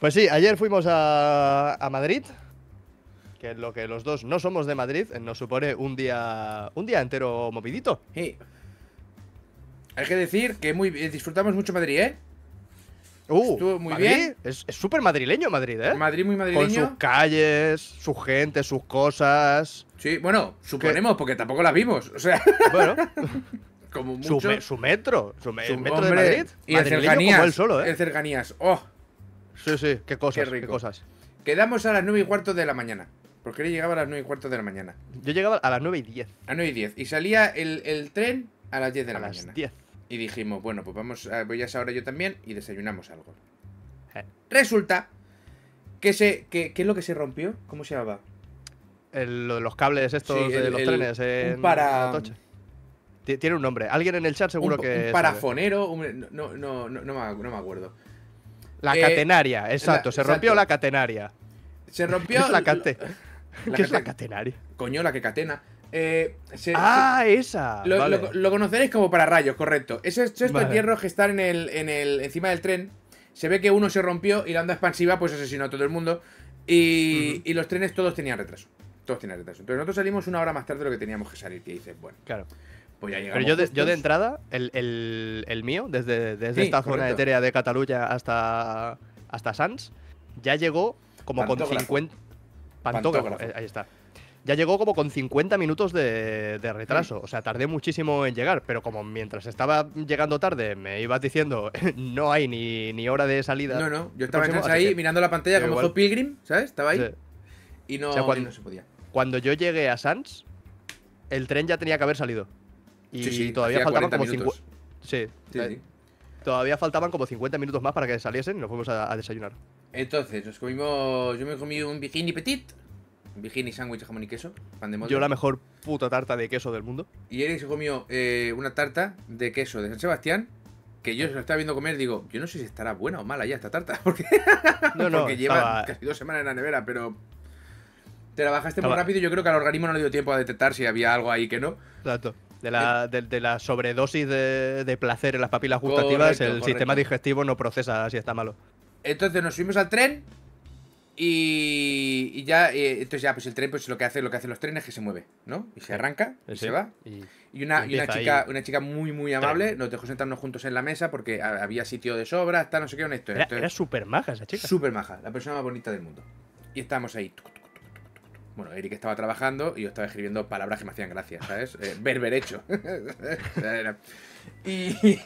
Pues sí, ayer fuimos a, Madrid, que lo que los dos no somos de Madrid, eh, nos supone un día, un día entero movidito. Hay que decir que muy, eh, disfrutamos mucho Madrid, ¿eh? Uh, Estuvo muy Madrid bien. Es súper madrileño Madrid, ¿eh? Madrid muy madrileño. Con sus calles, su gente, sus cosas. Sí, bueno, suponemos, porque tampoco las vimos. O sea. Bueno. como mucho. Su, metro. Su, metro de Madrid. Y el cercanías. solo, ¿eh? El cercanías. Oh, Sí, sí, qué cosas, cosas. Quedamos a las 9 y cuarto de la mañana. Porque él llegaba a las 9 y cuarto de la mañana. Yo llegaba a las 9 y 10. A 9 y 10. Y salía el, tren a las 10 de la mañana. Y dijimos, bueno, pues vamos, voy a esa hora yo también y desayunamos algo. Eh. Resulta que se. Que, ¿Qué es lo que se rompió? ¿Cómo se llamaba? El, los cables estos de los trenes. para. Tiene un nombre. Alguien en el chat seguro que. Un parafonero. no, no, no, no, me acuerdo. La eh, catenaria, exacto. se rompió la catenaria. Se rompió. la ¿Qué es la catenaria? Coño, la que catena. Eh, ah, esa. Lo, conoceréis como para rayos, correcto. Esos estos vale. que están en el, en el, encima del tren. Se ve que uno se rompió y la onda expansiva pues asesinó a todo el mundo. Y, los trenes todos tenían retraso. Todos tenían retraso. Entonces nosotros salimos una hora más tarde de lo que teníamos que salir. Que dices, bueno. Claro. Pues pero yo de, yo de entrada, el, mío, desde, esta zona etérea de Cataluña hasta, hasta Sans, ya llegó como con 50. Eh, está. Ya llegó como con 50 minutos de, retraso. O sea, tardé muchísimo en llegar, pero como mientras estaba llegando tarde me ibas diciendo no hay ni, hora de salida. No, no, yo estaba ahí mirando la pantalla como fue Pilgrim, ¿sabes? Estaba ahí. Y, no, se podía. Cuando yo llegué a Sans, el tren ya tenía que haber salido sí, todavía faltaban como 50. Todavía faltaban como 50 minutos más para que saliesen y nos fuimos a, desayunar. Entonces, nos comimos. Yo me comí un bikini petit. Bikini sándwich, jamón y queso. Yo la mejor puta tarta de queso del mundo. Y Eric se comió eh, una tarta de queso de San Sebastián. Que yo se lo estaba viendo comer, digo, yo no sé si estará buena o mala ya esta tarta. Porque, lleva casi dos semanas en la nevera, pero te la bajaste muy rápido. Y Yo creo que al organismo no le dio tiempo a detectar si había algo ahí que no. Exacto. De la, de, la sobredosis de, placer en las papilas gustativas, el sistema digestivo no procesa si está malo. Entonces nos subimos al tren y, ya, eh, entonces ya, pues el tren, pues lo que hace, lo que hacen los trenes es que se mueve, ¿no? Y se arranca se va. Y, una, una, chica, una chica muy, muy amable, nos dejó sentarnos juntos en la mesa porque había sitio de sobra, está no sé qué, una Era, súper maja esa chica. Súper maja, la persona más bonita del mundo. Y estamos ahí. Bueno, Eric estaba trabajando y yo estaba escribiendo palabras que me hacían gracia, ¿sabes? Eh, ver, hecho. y.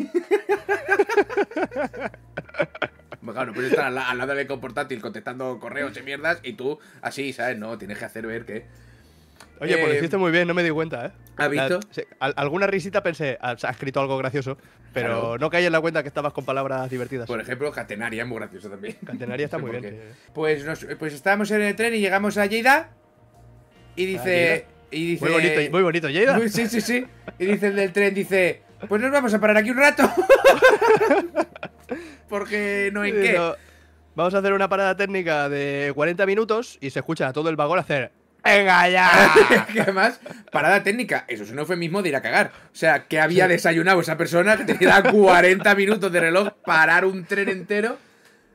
claro, pues puedes estar al, lado del portátil contestando correos y mierdas y tú así, ¿sabes? No, tienes que hacer ver que. Oye, pues lo eh, hiciste muy bien, no me di cuenta, ¿eh? ¿Has visto? alguna risita pensé, ah, has, escrito algo gracioso, pero no caí en la cuenta que estabas con palabras divertidas. Por ejemplo, Catenaria es muy gracioso también. Catenaria está muy bien. Pues, pues estábamos en el tren y llegamos a Lleida y dice. Y dice muy bonito, muy bonito, Sí, sí, sí. Y dice el del tren, dice. Pues nos vamos a parar aquí un rato. Porque no hay qué. Vamos a hacer una parada técnica de 40 minutos y se escucha a todo el vagón hacer. ¡Venga ya! qué además, parada técnica, eso no fue mismo de ir a cagar. O sea, que había desayunado esa persona que te da 40 minutos de reloj parar un tren entero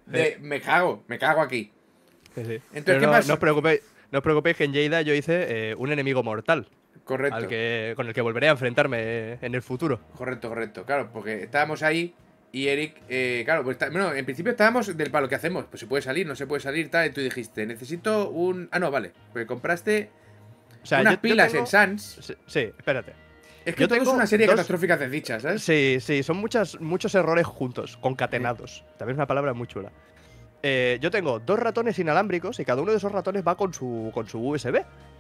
de me cago, me cago aquí. Entonces, ¿qué no, No os preocupéis, no os preocupéis que en Jada yo hice eh, un enemigo mortal. Correcto. con el que volveré a enfrentarme en el futuro. Correcto, correcto. Claro, porque estábamos ahí y Eric, eh, claro, pues bueno, en principio estábamos del palo que hacemos. Pues se puede salir, no se puede salir, tal. Y tú dijiste, necesito un. Ah, no, vale. Porque compraste unas pilas en Sans. Sí, espérate. Es que yo tengo una serie catastrófica de dichas, ¿sabes? Sí, sí, son muchas, muchos errores juntos, concatenados. También es una palabra muy chula. Eh, yo tengo dos ratones inalámbricos y cada uno de esos ratones va con su, con su USB,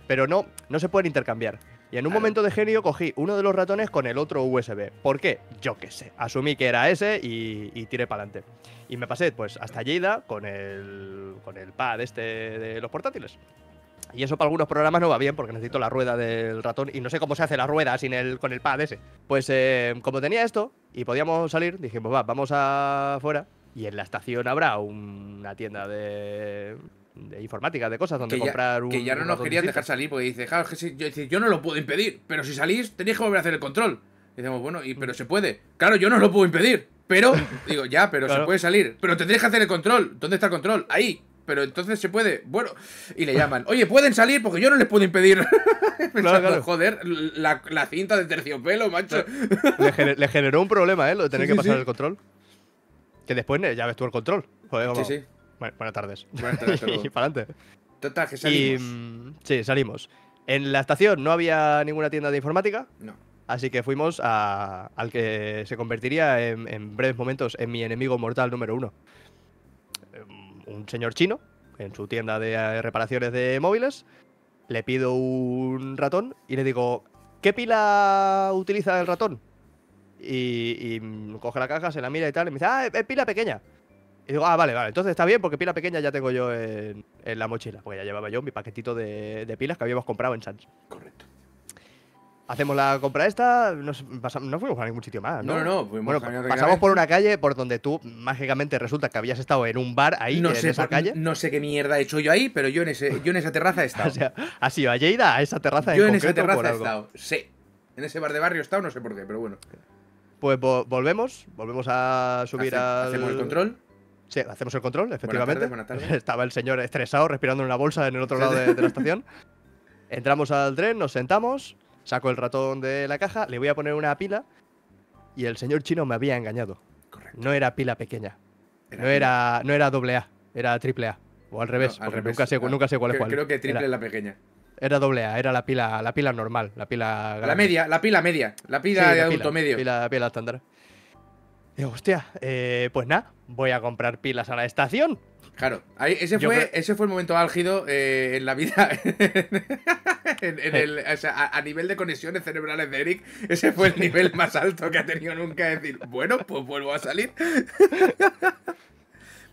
pero no, no se pueden intercambiar. Y en un momento de genio cogí uno de los ratones con el otro USB. ¿Por qué? Yo qué sé. Asumí que era ese y, tiré para adelante. Y me pasé pues hasta Lleida con el, con el pad este de los portátiles. Y eso para algunos programas no va bien porque necesito la rueda del ratón y no sé cómo se hace la rueda sin el, con el pad ese. Pues eh, como tenía esto y podíamos salir, dijimos, va, vamos afuera y en la estación habrá una tienda de, informática, de cosas donde comprar un. Que ya no nos quería dejar salir porque dice, yo, no lo puedo impedir, pero si salís tenéis que volver a hacer el control. Y decimos, bueno, y, pero mm. se puede. Claro, yo no lo puedo impedir, pero. Digo, ya, pero se puede salir. Pero tendréis que hacer el control. ¿Dónde está el control? Ahí, pero entonces se puede. Bueno, y le llaman, oye, pueden salir porque yo no les puedo impedir. Pensando, Joder, la, cinta de terciopelo, macho. Le, generó un problema, ¿eh? Lo de tener que pasar el control. Que después ya ves tú el control. sí, buenas tardes. Buenas tardes. y para adelante. Total, que salimos. Mm, sí, salimos. En la estación no había ninguna tienda de informática. No. Así que fuimos a, al que se convertiría en, breves momentos en mi enemigo mortal número uno. Eh, un señor chino, en su tienda de eh, reparaciones de móviles. Le pido un ratón y le digo, ¿qué pila utiliza el ratón? Y, y, mm, coge la caja, se la mira y tal, y me dice, ah, es pila pequeña. Y digo, ah, vale, vale, entonces está bien, porque pila pequeña ya tengo yo en, la mochila, porque ya llevaba yo mi paquetito de, pilas que habíamos comprado en Sans. Correcto. Hacemos la compra esta, pasamos, no fuimos a ningún sitio más, ¿no? No, no, bueno, Pasamos por una calle por donde tú mágicamente resulta que habías estado en un bar ahí en esa calle. No sé qué mierda he hecho yo ahí, pero yo en, ese, yo en esa terraza he estado. o sea, ha sido a Lleida, a esa terraza Yo en, esa terraza he estado, sí. En ese bar de barrio he estado, no sé por qué, pero bueno. Pues volvemos, volvemos a subir al... ¿Hacemos el control? Sí, hacemos el control, efectivamente. Buenas tardes, buenas tardes. Estaba el señor estresado, respirando en una bolsa en el otro lado de, la estación. Entramos al tren, nos sentamos, saco el ratón de la caja, le voy a poner una pila y el señor chino me había engañado. Correcto. No era pila pequeña. no, era, no era doble A, era triple O al revés, ah, Nunca, sé, cuál es cuál. Creo que triple es la pequeña. Era doble A, era la pila, la pila normal, la pila La media, la pila media, la pila de adulto medio. Pila, pila estándar. Y hostia, eh, pues nada, voy a comprar pilas a la estación. Claro, ahí, ese, fue, ese fue el momento álgido eh, en la vida. a, nivel de conexiones cerebrales de Eric, ese fue el nivel más alto que ha tenido nunca. Decir, bueno, pues vuelvo a salir.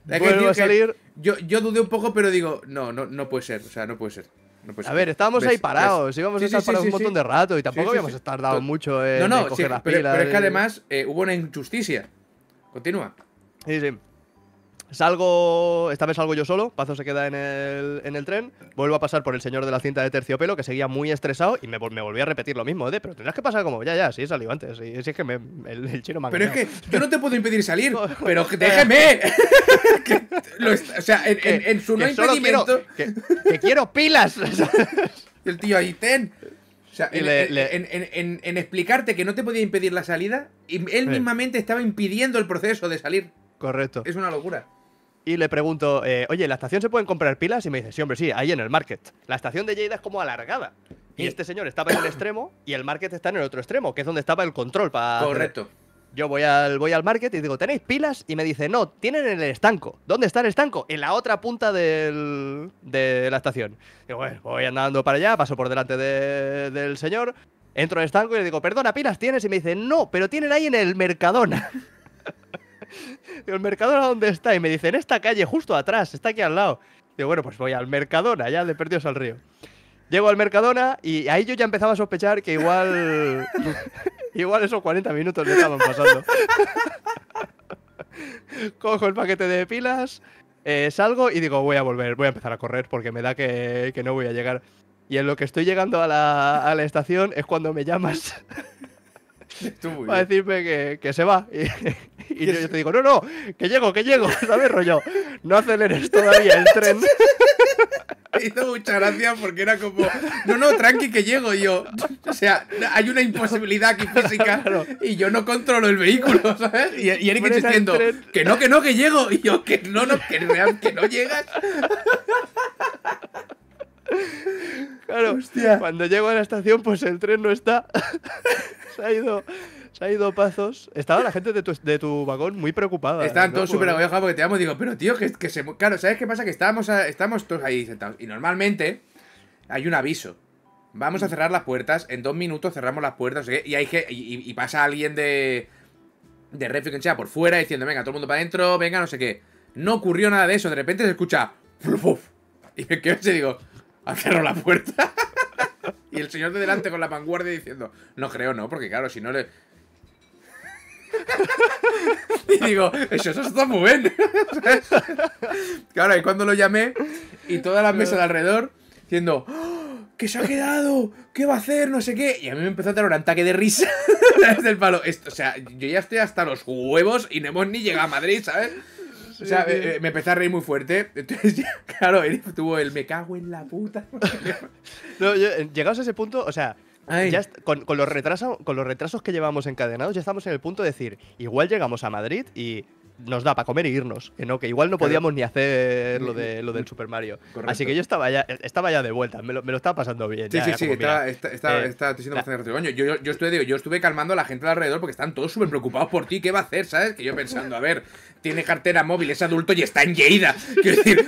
Vuelvo a salir. Yo, yo, dudé un poco, pero digo, no, no, no puede ser. O sea, no puede ser. Pues a ver, estábamos ahí parados, íbamos a estar parados un montón de rato y tampoco habíamos tardado mucho en coger las pero, pilas. Pero es que además eh, hubo una injusticia. Continúa. Sí, sí. Salgo, esta vez salgo yo solo, Pazo se queda en el, en el, tren, vuelvo a pasar por el señor de la cinta de terciopelo que seguía muy estresado y me, volví a repetir lo mismo, de, pero tendrás que pasar como, ya, ya, sí, he salido antes, es que el, chino me Pero es que yo no te puedo impedir salir, pero déjeme. o sea, en, su no impedimento... que, quiero pilas. el tío ahí, en, explicarte que no te podía impedir la salida, Y él mismamente estaba impidiendo el proceso de salir. Correcto. Es una locura y le pregunto, eh, oye, ¿en la estación se pueden comprar pilas? Y me dice, sí, hombre, sí, ahí en el market. La estación de Lleida es como alargada. Y este señor estaba en el extremo y el market está en el otro extremo, que es donde estaba el control para. Correcto. Yo voy al, voy al market y digo, ¿tenéis pilas? Y me dice, no, tienen en el estanco. ¿Dónde está el estanco? En la otra punta del, de la estación. Digo, bueno, voy andando para allá, paso por delante del señor, entro el estanco y le digo, perdona, pilas tienes. Y me dice, no, pero tienen ahí en el Mercadona el Mercadona dónde está? Y me dice, esta calle, justo atrás, está aquí al lado. Digo, bueno, pues voy al Mercadona, ya de perdidos al río. Llego al Mercadona y ahí yo ya empezaba a sospechar que igual. igual esos 40 minutos le estaban pasando. Cojo el paquete de pilas, eh, salgo y digo, voy a volver, voy a empezar a correr porque me da que, no voy a llegar. Y en lo que estoy llegando a la, a la estación es cuando me llamas. Va a decirme que, se va. Y, yo, te digo, no, no, que llego, que llego, ¿sabes, rollo? No aceleres todavía el tren. hizo mucha gracia porque era como, no, no, tranqui, que llego yo. O sea, hay una imposibilidad aquí física y yo no controlo el vehículo, ¿sabes? Y, y está diciendo que no, que no, que llego. Y yo, que no, no, que, que no llegas. Claro, Hostia. cuando llego a la estación, pues el tren no está se ha ido, se ha ido pasos Estaba la gente de tu, vagón muy preocupada. ¿eh? Estaban todos súper agobiados porque te amo digo, pero tío, que, que se... Claro, ¿sabes qué pasa? Que estábamos, todos ahí sentados. Y normalmente hay un aviso. Vamos a mm. cerrar las puertas, en dos minutos cerramos las puertas, y, hay que, y, pasa alguien de, de refugio sea por fuera diciendo, venga, todo el mundo para adentro, venga, no sé qué. No ocurrió nada de eso, de repente se escucha... y me quedo y digo, han cerrado la puerta. Y el señor de delante con la vanguardia diciendo, no creo, no, porque claro, si no le. y digo, eso, eso está muy bien. claro, y cuando lo llamé, y toda la mesa alrededor diciendo, ¡Oh, ¿qué se ha quedado? ¿Qué va a hacer? No sé qué. Y a mí me empezó a dar un ataque de risa desde el palo. o sea, yo ya estoy hasta los huevos y no hemos ni llegado a Madrid, ¿sabes? o sea, eh, eh, me empecé a reír muy fuerte. Entonces, claro, él tuvo el me cago en la puta. no, eh, llegados a ese punto, o sea, ya con, los retrasos, con los retrasos que llevamos encadenados, ya estamos en el punto de decir, igual llegamos a Madrid y nos da para comer y e irnos. Que no, que igual no podíamos ni hacer lo, de, lo del Super Mario. Así que yo estaba ya, estaba ya de vuelta, me lo, me estaba pasando bien. Sí, sí, sí, estaba está, eh, Yo, yo, estuve, calmando a la gente alrededor porque están todos súper preocupados por ti, ¿qué va a hacer? ¿Sabes? Que yo pensando, a ver, tiene cartera móvil, es adulto y está en Lleida. Quiero decir,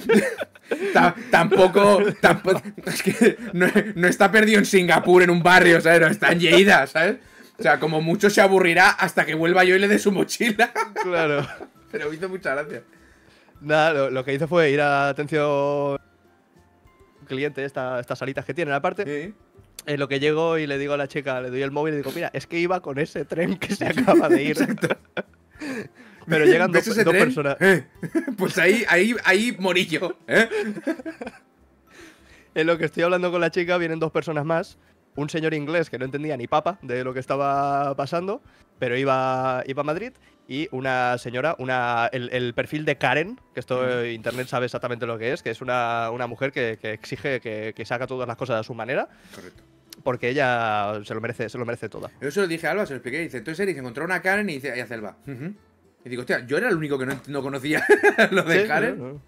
tampoco, tampoco, no, está perdido en Singapur, en un barrio, ¿sabes? No está en Lleida, ¿sabes? O sea, como mucho se aburrirá hasta que vuelva yo y le dé su mochila. Claro. Pero me hizo mucha gracia. Nada, lo, que hizo fue ir a atención cliente, esta, estas salitas que tienen aparte. ¿Sí? En lo que llego y le digo a la chica, le doy el móvil y digo, mira, es que iba con ese tren que se acaba de ir. Pero llegan dos personas. Eh, pues ahí, ahí, ahí Morillo ¿eh? en lo que estoy hablando con la chica vienen dos personas más un señor inglés que no entendía ni papa de lo que estaba pasando, pero iba, iba a Madrid, y una señora, una, el, perfil de Karen, que esto eh, Internet sabe exactamente lo que es, que es una, una mujer que, exige que, que, se todas las cosas a su manera. Correcto. Porque ella se lo merece, se lo merece toda. eso se lo dije a Alba, se lo expliqué, y dice, entonces se encontró una Karen y dice, ahí hace Alba. Y digo, hostia, yo era el único que no, conocía lo de Karen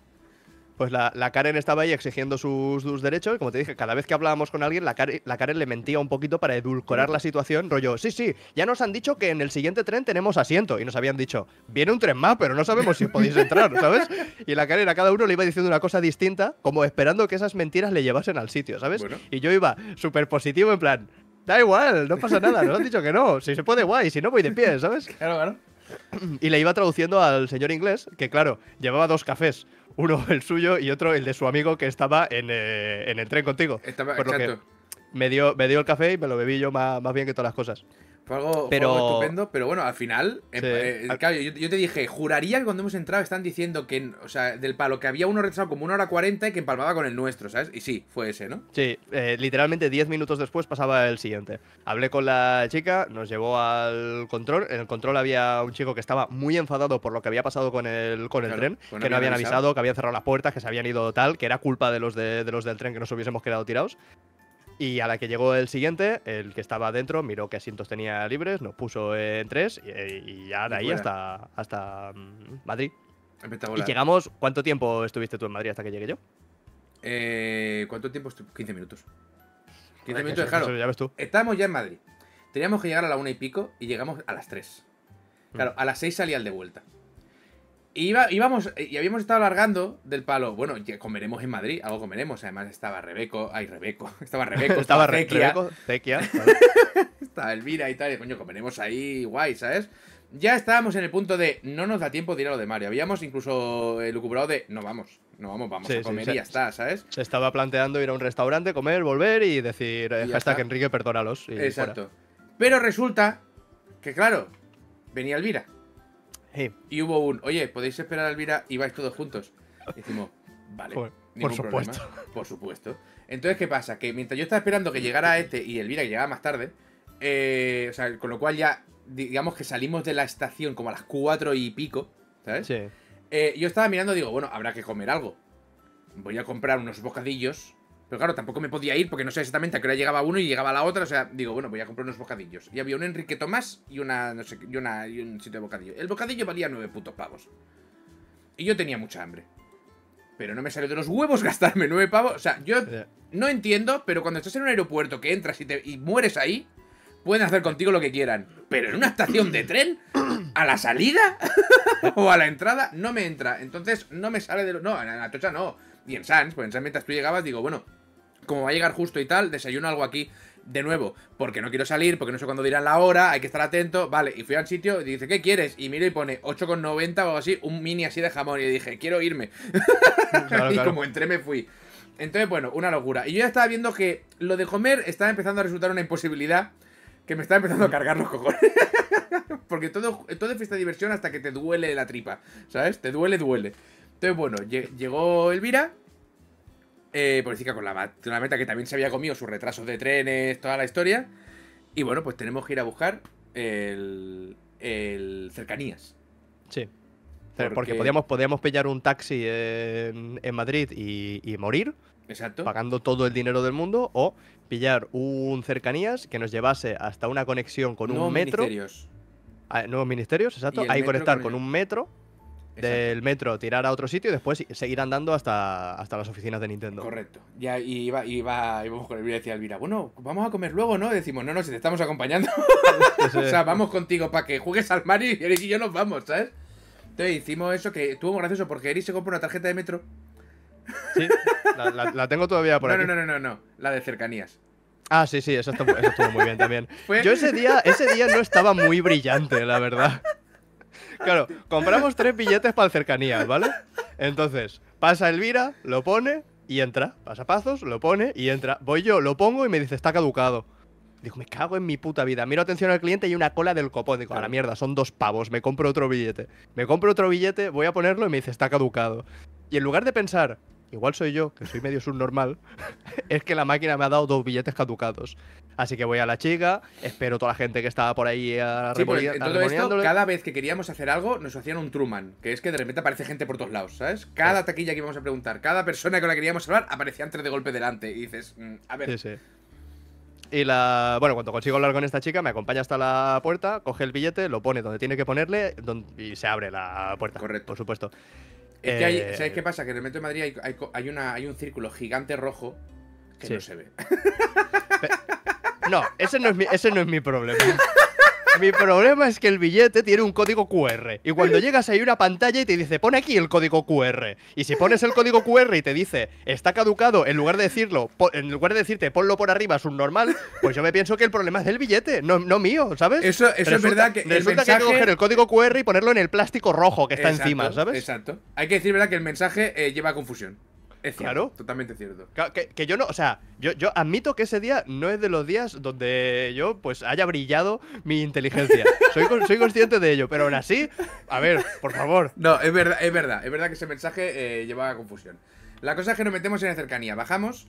pues la, Karen estaba ahí exigiendo sus, dos derechos. Como te dije, cada vez que hablábamos con alguien, la Karen, le mentía un poquito para edulcorar la situación. Rollo, sí, sí, ya nos han dicho que en el siguiente tren tenemos asiento. Y nos habían dicho, viene un tren más, pero no sabemos si podéis entrar, ¿sabes? Y la Karen a cada uno le iba diciendo una cosa distinta, como esperando que esas mentiras le llevasen al sitio, ¿sabes? Y yo iba súper positivo, en plan, da igual, no pasa nada, nos han dicho que no. Si se puede, guay, si no, voy de pie, ¿sabes? Claro, claro. Y le iba traduciendo al señor inglés, que claro, llevaba dos cafés uno el suyo y otro el de su amigo que estaba en, eh, el tren contigo. por lo que me dio, me dio el café y me lo bebí yo más bien que todas las cosas. Fue algo, estupendo, pero bueno, al final, eh, eh, yo, te dije, juraría que cuando hemos entrado están diciendo que, o sea, del palo, que había uno retrasado como una hora cuarenta y que empalmaba con el nuestro, ¿sabes? Y sí, fue ese, ¿no? Sí, eh, literalmente diez minutos después pasaba el siguiente. Hablé con la chica, nos llevó al control, en el control había un chico que estaba muy enfadado por lo que había pasado con el, con el tren, que no habían avisado, que habían cerrado las puertas, que se habían ido tal, que era culpa de los, de los del tren que nos hubiésemos quedado tirados. Y a la que llegó el siguiente, el que estaba dentro, miró qué asientos tenía libres, nos puso en tres y, ya de ahí hasta, hasta mm, Madrid. Y llegamos, ¿cuánto tiempo estuviste tú en Madrid hasta que llegué yo? Eh, ¿Cuánto tiempo? 15 minutos. 15 minutos, ya ves tú. Estábamos ya en Madrid. Teníamos que llegar a la una y pico y llegamos a las tres. Mm. Claro, a las seis salía el de vuelta íbamos, eh, y habíamos estado alargando del palo. Bueno, comeremos en Madrid, algo comeremos. Además, estaba Rebeco. Ay, Rebeco. Estaba Rebeco. estaba, Rebeco, estaba Elvira y tal. coño, comeremos ahí guay, ¿sabes? Ya estábamos en el punto de no nos da tiempo de ir a lo de Mario. Habíamos incluso eh, lucubrado de no vamos, no vamos, vamos a comer y ya está, ¿sabes? Se estaba planteando ir a un restaurante, comer, volver y decir hasta que que Enrique, perdónalos. Exacto. Pero resulta que, claro, venía Elvira. Y hubo un, oye, podéis esperar a Elvira y vais todos juntos. decimos, vale. Por, supuesto. por supuesto. Entonces, ¿qué pasa? Que mientras yo estaba esperando que llegara este y Elvira, que llegaba más tarde, eh, o sea, con lo cual ya, digamos que salimos de la estación como a las cuatro y pico, ¿sabes? Sí. Eh, yo estaba mirando, digo, bueno, habrá que comer algo. Voy a comprar unos bocadillos pero claro, tampoco me podía ir porque no sé exactamente a qué hora llegaba uno y llegaba la otra. O sea, digo, bueno, voy a comprar unos bocadillos. Y había un Enrique Tomás y una, no sé, y, una, y un sitio de bocadillo. El bocadillo valía nueve putos pavos. Y yo tenía mucha hambre. Pero no me salió de los huevos gastarme nueve pavos. O sea, yo no entiendo, pero cuando estás en un aeropuerto que entras y, te, y mueres ahí, pueden hacer contigo lo que quieran. Pero en una estación de tren, a la salida o a la entrada, no me entra. Entonces, no me sale de los. No, en la tocha no. Y en Sans, pues en Sans mientras tú llegabas, digo, bueno, como va a llegar justo y tal, desayuno algo aquí de nuevo, porque no quiero salir, porque no sé cuándo dirán la hora, hay que estar atento, vale, y fui al sitio y dice, ¿qué quieres? Y miro y pone 8,90 o algo así, un mini así de jamón, y dije, quiero irme. y como entré me fui. Entonces, bueno, una locura. Y yo ya estaba viendo que lo de comer estaba empezando a resultar una imposibilidad que me estaba empezando a mm. cargar los cojones. porque todo, todo es fiesta diversión hasta que te duele la tripa, ¿sabes? Te duele, duele. Entonces, bueno, llegó Elvira, política eh, policía con la, meta que también se había comido sus retrasos de trenes, toda la historia. Y bueno, pues tenemos que ir a buscar el, cercanías. Sí. Porque, podíamos, pillar un taxi en, Madrid y, morir. Exacto. Pagando todo el dinero del mundo. O pillar un cercanías que nos llevase hasta una conexión con un metro. Ministerios. Ah, nuevos ministerios, exacto. Ahí conectar con un metro del metro, tirar a otro sitio y después seguir andando hasta, hasta las oficinas de Nintendo. Correcto. Ya iba, con Elvira y decía bueno, vamos a comer luego, ¿no? decimos, no, no, si te estamos acompañando. o sea, vamos contigo para que juegues al Mario y Eric y yo nos vamos, ¿sabes? Entonces hicimos eso que estuvo muy gracioso porque Eric se compra una tarjeta de metro. Sí, la, tengo todavía por no, aquí. No, no, no, no, la de cercanías. Ah, sí, sí, eso estuvo, eso estuvo muy bien también. Yo ese día, ese día no estaba muy brillante, la verdad. Claro, compramos tres billetes para el cercanías, ¿vale? Entonces, pasa Elvira, lo pone y entra. Pasa Pazos, lo pone y entra. Voy yo, lo pongo y me dice, está caducado. Digo, me cago en mi puta vida. Miro atención al cliente y una cola del copón. Digo, a la mierda, son dos pavos, me compro otro billete. Me compro otro billete, voy a ponerlo y me dice, está caducado. Y en lugar de pensar, igual soy yo, que soy medio subnormal, es que la máquina me ha dado dos billetes caducados. Así que voy a la chica, espero toda la gente que estaba por ahí eh, a cada vez que queríamos hacer algo, nos hacían un Truman, que es que de repente aparece gente por todos lados, ¿sabes? Cada taquilla que íbamos a preguntar, cada persona con la que queríamos hablar, aparecía antes de golpe delante. Y dices, mm, a ver. Sí, sí. Y la. Bueno, cuando consigo hablar con esta chica, me acompaña hasta la puerta, coge el billete, lo pone donde tiene que ponerle y se abre la puerta. Correcto. Por supuesto. Es eh, ¿Sabes qué pasa? Que en el Metro de Madrid hay, hay, una, hay un círculo gigante rojo que no se ve. no, ese no, es ese no es mi problema. Mi problema es que el billete tiene un código QR. Y cuando llegas ahí una pantalla y te dice, pon aquí el código QR. Y si pones el código QR y te dice, está caducado, en lugar de decirlo, en lugar de decirte, ponlo por arriba, es un normal pues yo me pienso que el problema es del billete, no, mío, ¿sabes? Eso, es verdad que. El que hay que coger el código QR y ponerlo en el plástico rojo que está encima, ¿sabes? Exacto. Hay que decir, ¿verdad?, que el mensaje eh, lleva confusión. Es claro. Totalmente cierto. Que, yo no, o sea, yo, yo admito que ese día no es de los días donde yo pues haya brillado mi inteligencia. Soy, soy consciente de ello, pero aún así, a ver, por favor. No, es verdad, es verdad, es verdad que ese mensaje eh, llevaba a confusión. La cosa es que nos metemos en la cercanía, bajamos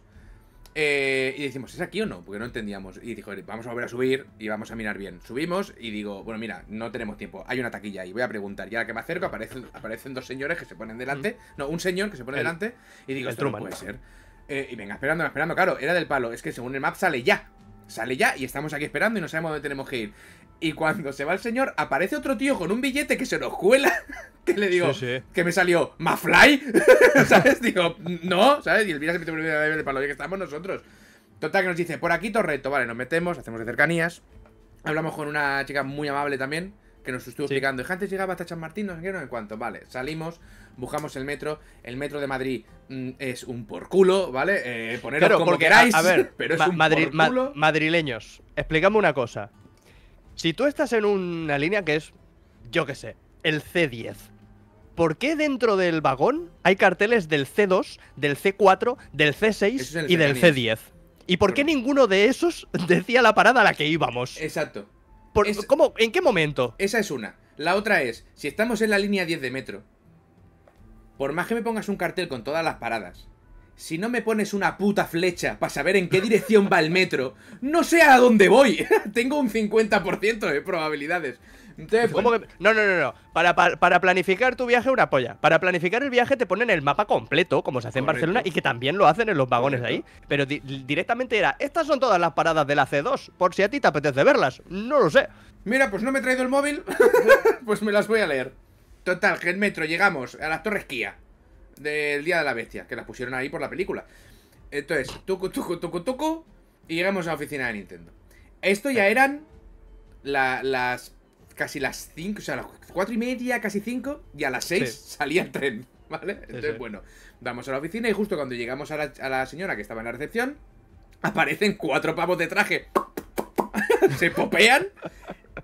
eh, y decimos, ¿es aquí o no? Porque no entendíamos. Y dijo, vamos a volver a subir y vamos a mirar bien. Subimos y digo, bueno, mira, no tenemos tiempo. Hay una taquilla y voy a preguntar. Y ahora que me acerco, aparecen, aparecen dos señores que se ponen delante. No, un señor que se pone delante. Y digo, esto no puede ser. Eh, y venga, esperando, esperando. Claro, era del palo. Es que según el map sale ya. Sale ya y estamos aquí esperando y no sabemos dónde tenemos que ir. Y cuando se va el señor, aparece otro tío con un billete que se nos cuela. Que le digo, que me salió, ¿Mafly? ¿Sabes? Digo, no, ¿sabes? Y el mira se mete de palo, que estamos nosotros. Total, que nos dice, por aquí Torreto. Vale, nos metemos, hacemos de cercanías. Hablamos con una chica muy amable también, que nos estuvo explicando. Y antes llegaba hasta San Martín, no sé qué, no sé cuánto. Vale, salimos, buscamos el metro. El metro de Madrid mm, es un por culo ¿vale? Eh, poneros como queráis, a, ver, pero es un madrileños, explícame una cosa. Si tú estás en una línea que es, yo qué sé, el C10, ¿por qué dentro del vagón hay carteles del C2, del C4, del C6 y del C10? ¿Y por qué ninguno de esos decía la parada a la que íbamos? Exacto. Por, ¿cómo, ¿En qué momento? Esa es una. La otra es, si estamos en la línea 10 de metro, por más que me pongas un cartel con todas las paradas, si no me pones una puta flecha para saber en qué dirección va el metro, no sé a dónde voy. Tengo un 50% de probabilidades. No, no, no, no. Para, planificar tu viaje, una polla. Para planificar el viaje te ponen el mapa completo, como se hace en Barcelona, y que también lo hacen en los vagones de ahí. Pero directamente era, estas son todas las paradas de la C2, por si a ti te apetece verlas. No lo sé. Mira, pues no me he traído el móvil, pues me las voy a leer. Total, que el metro llegamos a las Torres Kia del Día de la Bestia, que las pusieron ahí por la película. Entonces, toco toco toco toco y llegamos a la oficina de Nintendo. Esto ya eran las casi las cinco, o sea, las cuatro y media, casi cinco, y a las seis salía el tren, ¿vale? Entonces, bueno, vamos a la oficina y justo cuando llegamos a la, a la señora que estaba en la recepción, aparecen cuatro pavos de traje. se popean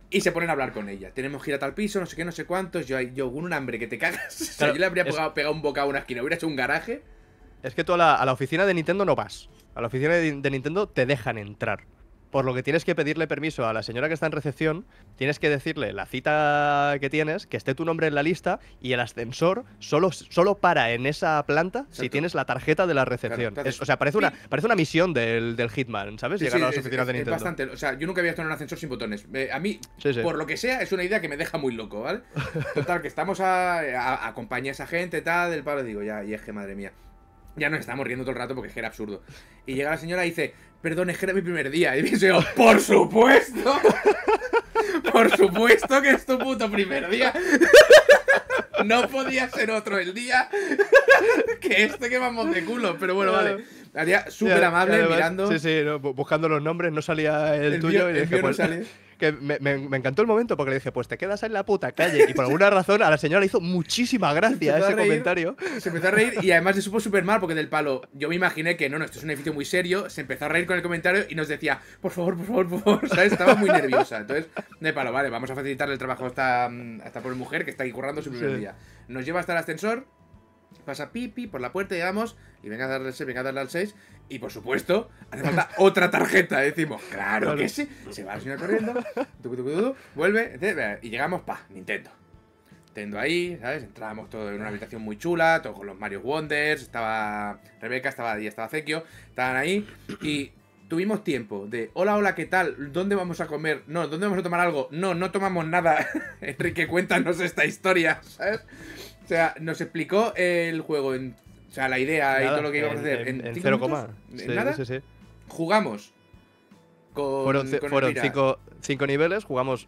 y se ponen a hablar con ella. Tenemos gira tal piso, no sé qué, no sé cuántos. Yo, yo un hambre que te cagas. yo le habría pegado, un bocado a una esquina, hubiera hecho un garaje. Es que tú a la, oficina de Nintendo no vas. A la oficina de Nintendo te dejan entrar por lo que tienes que pedirle permiso a la señora que está en recepción, tienes que decirle la cita que tienes, que esté tu nombre en la lista y el ascensor solo, solo para en esa planta si tienes la tarjeta de la recepción. o sea, parece una, parece una misión del, del Hitman, ¿sabes? Llegar a las oficinas de Nintendo. yo nunca había estado en un ascensor sin botones. a mí, por lo que sea, es una idea que me deja muy loco, ¿vale? Total, que estamos a, acompañar a esa gente, tal, del palo, digo, ya, y es que madre mía. Ya nos estábamos riendo todo el rato porque es que era absurdo. Y llega la señora y dice, perdón, es que era mi primer día. Y dice, yo, por supuesto. Por supuesto que es tu puto primer día. No podía ser otro el día que este que vamos de culo. Pero bueno, vale. La súper amable, mirando. Sí, sí, buscando los nombres, no salía el, tuyo. y el pues, que me, encantó el momento porque le dije, pues te quedas en la puta calle. Y por alguna razón a la señora le hizo muchísima gracia ese comentario. Se empezó a reír y además se supo súper mal porque del palo, yo me imaginé que no, no, esto es un edificio muy serio. Se empezó a reír con el comentario y nos decía, por favor, por favor, por favor. ¿sabes? Estaba muy nerviosa. Entonces, de palo, vale, vamos a facilitarle el trabajo a esta, mujer que está aquí currando su primer día. Nos lleva hasta el ascensor pasa Pipi por la puerta, digamos, y venga a darle al 6, venga a darle al 6. Y por supuesto, hace falta otra tarjeta. Eh, decimos, claro que sí. Se va el señor corriendo, vuelve, y llegamos, pa, Nintendo. Nintendo ahí, ¿sabes? entramos todos en una habitación muy chula, todos con los Mario Wonders, estaba Rebeca, estaba ahí, estaba Zekio, estaban ahí. Y tuvimos tiempo de, hola, hola, ¿qué tal? ¿Dónde vamos a comer? No, ¿dónde vamos a tomar algo? No, no tomamos nada. Enrique, cuéntanos esta historia, ¿sabes? O sea, nos explicó el juego, o sea, la idea y todo lo que íbamos a hacer. En, en cero coma. Sí, nada. Sí, sí. Jugamos. Con, fueron, fueron cinco, niveles, jugamos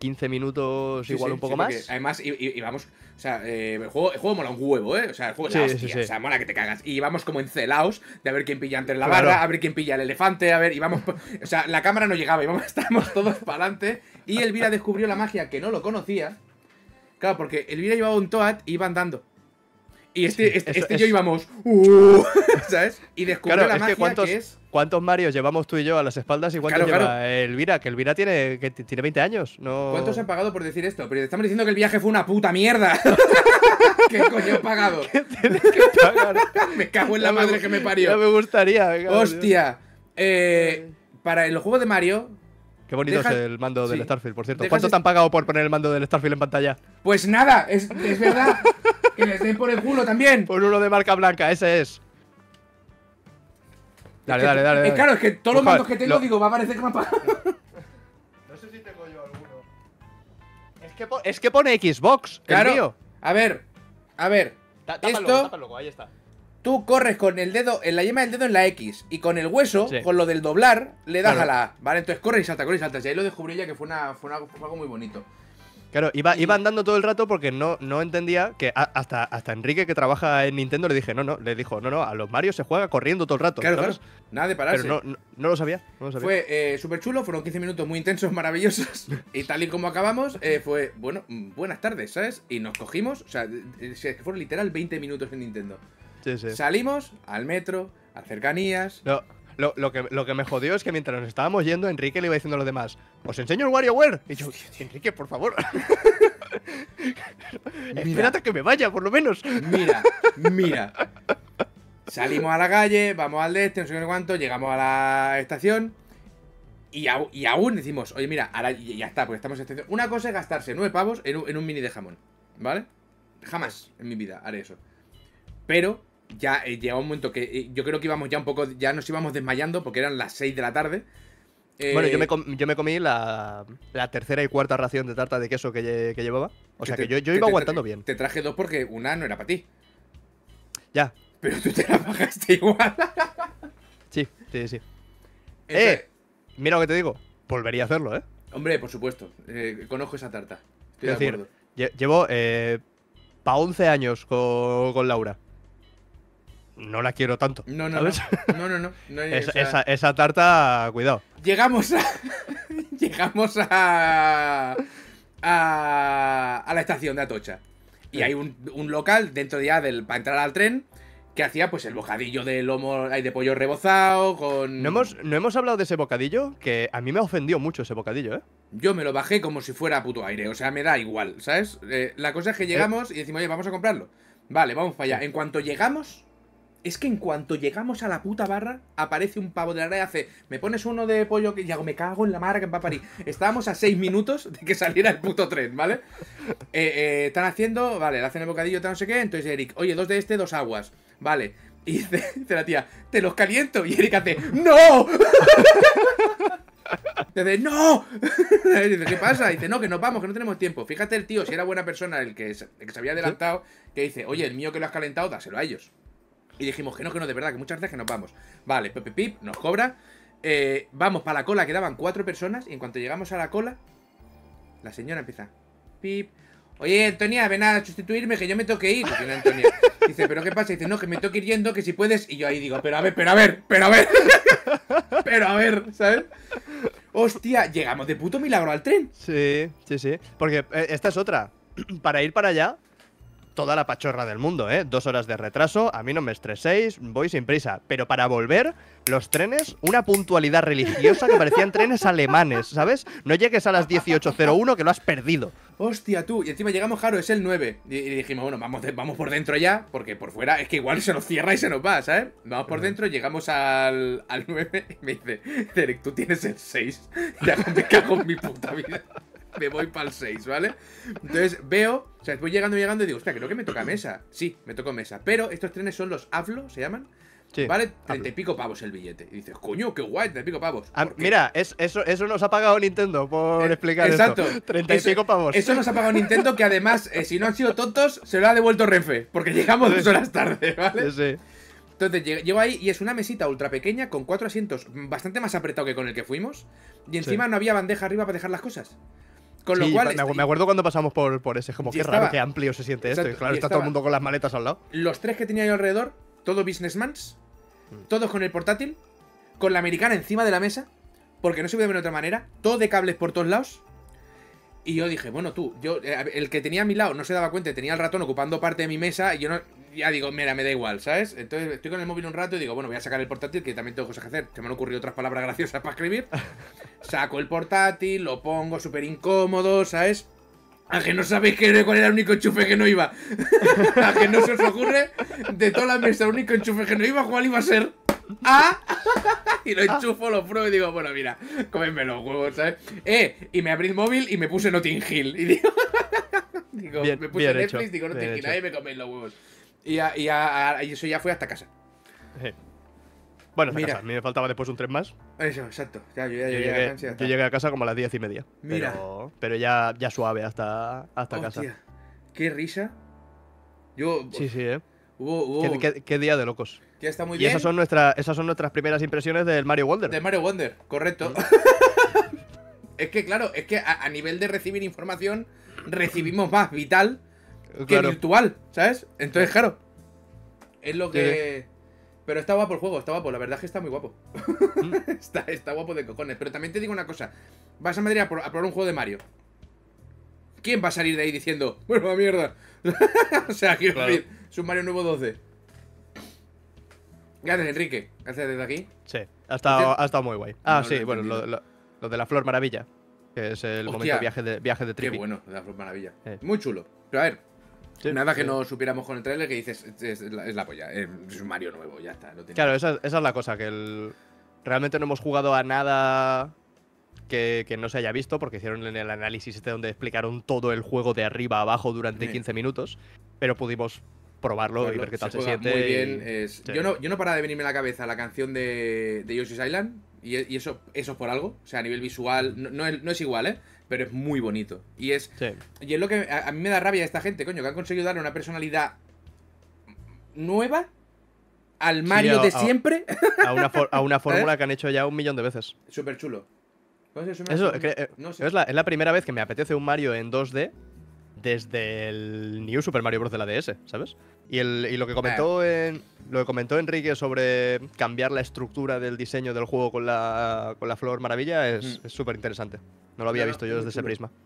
15 mm, minutos, igual un poco más. Además, íbamos… o sea, eh, el, juego, mola un huevo, ¿eh? O sea, el juego la hostia, o sea, mola que te cagas. Y íbamos como encelados de a ver quién pilla antes la barra, a ver quién pilla el elefante, a ver, y vamos, o sea, la cámara no llegaba, y vamos, estábamos todos para adelante. Y Elvira descubrió la magia que no lo conocía. Claro, porque Elvira llevaba un Toad y iba andando. Y este, este, este, y yo íbamos. Uh", ¿Sabes? Y descubrió la magia que, cuántos, es... ¿Cuántos Marios llevamos tú y yo a las espaldas y cuántos lleva Elvira? Que Elvira tiene, tiene 20 años. No... ¿Cuántos han pagado por decir esto? Pero estamos diciendo que el viaje fue una puta mierda. ¿Qué coño he pagado? que pagar? me cago en la madre que me parió. No me gustaría. Hostia. Eh, para el juego de Mario, Qué bonito es el mando del Starfield, por cierto. ¿Cuánto te han pagado por poner el mando del Starfield en pantalla? Pues nada, es, es verdad. que les den por el culo también. Por uno de marca blanca, ese es. Dale, dale, dale, claro, es que todos los pues, mandos que tengo, digo, va a parecer que me han pagado. No sé si tengo yo alguno. Es que, es que pone Xbox, claro. A ver, a ver. T tápalo, esto, tápalo, ahí está. Tú corres con el dedo, en la yema del dedo en la X y con el hueso, con lo del doblar, le das a la A, ¿vale? Entonces corre y salta, corre y salta. Y ahí lo descubrí ya que fue, una, fue, algo muy bonito. Claro, iba, iba, andando todo el rato porque no, no entendía que hasta, hasta Enrique, que trabaja en Nintendo, le dije, no, no, le dijo, no, no, a los Mario se juega corriendo todo el rato. Claro, nada de pararse. Pero no, lo sabía, no sabía. Fue eh, súper chulo, fueron 15 minutos muy intensos, maravillosos, y tal y como acabamos, eh, fue, bueno, mm, buenas tardes, ¿sabes? Y nos cogimos, o sea, es que fueron literal 20 minutos en Nintendo. Salimos al metro, a cercanías. Lo, que, me jodió es que mientras nos estábamos yendo, Enrique le iba diciendo a los demás, os enseño el WarioWare. Y yo, Enrique, por favor. Espérate que me vaya, por lo menos. Mira, mira. Salimos a la calle, vamos al de este, no sé cuánto, llegamos a la estación. Y, aún decimos, oye, mira, ahora ya está, porque estamos en estación. Una cosa es gastarse nueve pavos en un mini de jamón, ¿vale? Jamás en mi vida haré eso. Pero ya eh, llegaba un momento que eh, yo creo que íbamos ya un poco, ya nos íbamos desmayando porque eran las 6 de la tarde. bueno, yo eh, me, comí la, tercera y cuarta ración de tarta de queso que, llevaba. O sea que yo, iba aguantando bien. Te traje dos porque una no era para ti. Ya. Pero tú te la bajaste igual. sí, sí, sí. ¡Eh! Mira lo que te digo. Volvería a hacerlo, ¿eh? Hombre, por supuesto. conozco esa tarta. es de Decir, llevo Pa' 11 años con, con Laura no la quiero tanto. No, no, no. esa, tarta, cuidado. Llegamos a. llegamos a... a. a la estación de Atocha. Y hay un, local dentro ya del. para entrar al tren. Que hacía pues el bocadillo de lomo de pollo rebozado con. No hemos, no hemos hablado de ese bocadillo, que a mí me ofendió mucho ese bocadillo, ¿eh? Yo me lo bajé como si fuera puto aire, o sea, me da igual, ¿sabes? Eh, la cosa es que llegamos y decimos, oye, vamos a comprarlo. Vale, vamos para allá. En cuanto llegamos, es que en cuanto llegamos a la puta barra, aparece un pavo de la red y hace, me pones uno de pollo que y hago, me cago en la marca en parir. Estábamos a seis minutos de que saliera el puto tren, ¿vale? Eh, eh, están haciendo, vale, le hacen el bocadillo, no sé qué. Entonces Eric, oye, dos de este, dos aguas. Vale. Y dice, la tía, te los caliento. Y Eric hace, ¡No! Dice, ¡no! dice, ¿qué pasa? Dice, no, que nos vamos, que no tenemos tiempo. Fíjate el tío, si era buena persona el que se había adelantado, que dice, oye, el mío que lo has calentado, dáselo a ellos. Y dijimos que no, que no, de verdad, que muchas veces que nos vamos. Vale, pepe pip, nos cobra. Eh, vamos para la cola, quedaban cuatro personas. Y en cuanto llegamos a la cola, la señora empieza. Pip. Oye, Antonia, ven a sustituirme, que yo me tengo que ir. Dice, ¿pero qué pasa? Dice, no, que me toque ir yendo, que si puedes. Y yo ahí digo, pero a ver, pero a ver, pero a ver. pero a ver, ¿sabes? Hostia, llegamos de puto milagro al tren. Sí, sí, sí. Porque eh, esta es otra. para ir para allá, toda la pachorra del mundo, ¿eh? Dos horas de retraso, a mí no me estreséis, voy sin prisa. Pero para volver, los trenes, una puntualidad religiosa que parecían trenes alemanes, ¿sabes? No llegues a las 18.01 que lo has perdido. Hostia, tú. Y encima llegamos, Jaro, es el 9. Y, dijimos, bueno, vamos, vamos por dentro ya, porque por fuera es que igual se nos cierra y se nos va, ¿sabes? Vamos por dentro, llegamos al, al 9 y me dice, Derek, tú tienes el 6. Ya me cago en mi puta vida me voy para el 6, ¿vale? Entonces veo, o sea, voy llegando, y llegando y digo, hostia, creo que me toca mesa. Sí, me toca mesa. Pero estos trenes son los AFLO, se llaman. vale treinta y pico pavos el billete. Y dices, coño, qué guay, treinta y pico pavos. Ah, mira, eso, eso nos ha pagado Nintendo por eh, explicar explicar exacto, treinta y pico pavos. Eso nos ha pagado Nintendo, que además, eh, si no han sido tontos, se lo ha devuelto Renfe. Porque llegamos dos horas tarde, ¿vale? Sí. Entonces llego ahí y es una mesita ultra pequeña con cuatro asientos, bastante más apretado que con el que fuimos. Y encima no había bandeja arriba para dejar las cosas. Con lo Me, acuerdo cuando pasamos por, por ese, como qué raro, qué amplio se siente esto. Y claro, está todo el mundo con las maletas al lado. Los tres que tenía ahí alrededor, todos businessmans, mm. todos con el portátil, con la americana encima de la mesa, porque no se puede ver de otra manera, todo de cables por todos lados. Y yo dije, bueno, tú, yo, eh, el que tenía a mi lado no se daba cuenta, tenía el ratón ocupando parte de mi mesa y yo no, ya digo, mira, me da igual, ¿sabes? Entonces estoy con el móvil un rato y digo, bueno, voy a sacar el portátil, que también tengo cosas que hacer. Se me han ocurrido otras palabras graciosas para escribir. Saco el portátil, lo pongo súper incómodo, ¿sabes? A que no sabéis que, cuál era el único enchufe que no iba. a que no se os ocurre de toda la mesa, el único enchufe que no iba, ¿cuál iba a ser? ¡Ah! y lo enchufo, lo pruebo y digo, bueno, mira, cómenme los huevos, ¿sabes? Eh, y me abrí el móvil y me puse Notting Hill. Y digo, me puse Netflix, hecho, digo Notting Hill, ahí me coméis los huevos. Y, y, eso ya fue hasta casa. Bueno, mira. Casa. a mí me faltaba después un tren más. Eso, exacto. yo, llegué, a casa como a las diez y media. Mira. Pero, ya, ya suave hasta, hasta casa. Qué risa. Yo. Sí, sí, eh. qué día de locos está muy bien. Esas son, nuestras, esas son nuestras primeras impresiones del Mario Wonder. De Mario Wonder, correcto. Mm. es que, claro, es que a, nivel de recibir información, recibimos más vital que virtual, ¿sabes? Entonces, claro, es lo que. Pero está guapo el juego, está guapo, la verdad es que está muy guapo. Mm. está, guapo de cojones. Pero también te digo una cosa: vas a Madrid a, probar un juego de Mario. ¿Quién va a salir de ahí diciendo, bueno, mierda? o sea, quiero es Mario nuevo 12. Gracias, Enrique. Gracias desde aquí. Sí, ha estado, muy guay. Ah, sí, bueno, lo, de la Flor Maravilla, que es el momento viaje de, viaje de Tripi. Qué bueno, la Flor Maravilla. Muy chulo. Pero a ver, Nada que no supiéramos con el trailer que dices, este es, la, polla, eh, es un Mario nuevo, ya está. claro, esa, es la cosa, que realmente no hemos jugado a nada que, no se haya visto, porque hicieron en el análisis este donde explicaron todo el juego de arriba a abajo durante 15 minutos, pero pudimos probarlo y pues ver qué tal se, siente. Muy bien. Es... Yo, no, yo no paraba de venirme a la cabeza la canción de, de Yoshi's Island. Y, e, eso, eso por algo. O sea, a nivel visual, no, es, igual, ¿eh? Pero es muy bonito. Y es. Y es lo que a, mí me da rabia esta gente, coño, que han conseguido darle una personalidad nueva al Mario de siempre. A, una, ¿Eh? fórmula que han hecho ya un millón de veces. Súper chulo. Eso, eh, es la primera vez que me apetece un Mario en 2D desde el New Super Mario Bros. de la DS, ¿sabes? Y, lo, que comentó lo que comentó Enrique sobre cambiar la estructura del diseño del juego con la, con la Flor Maravilla es mm. súper interesante. No lo había visto yo desde ese prisma.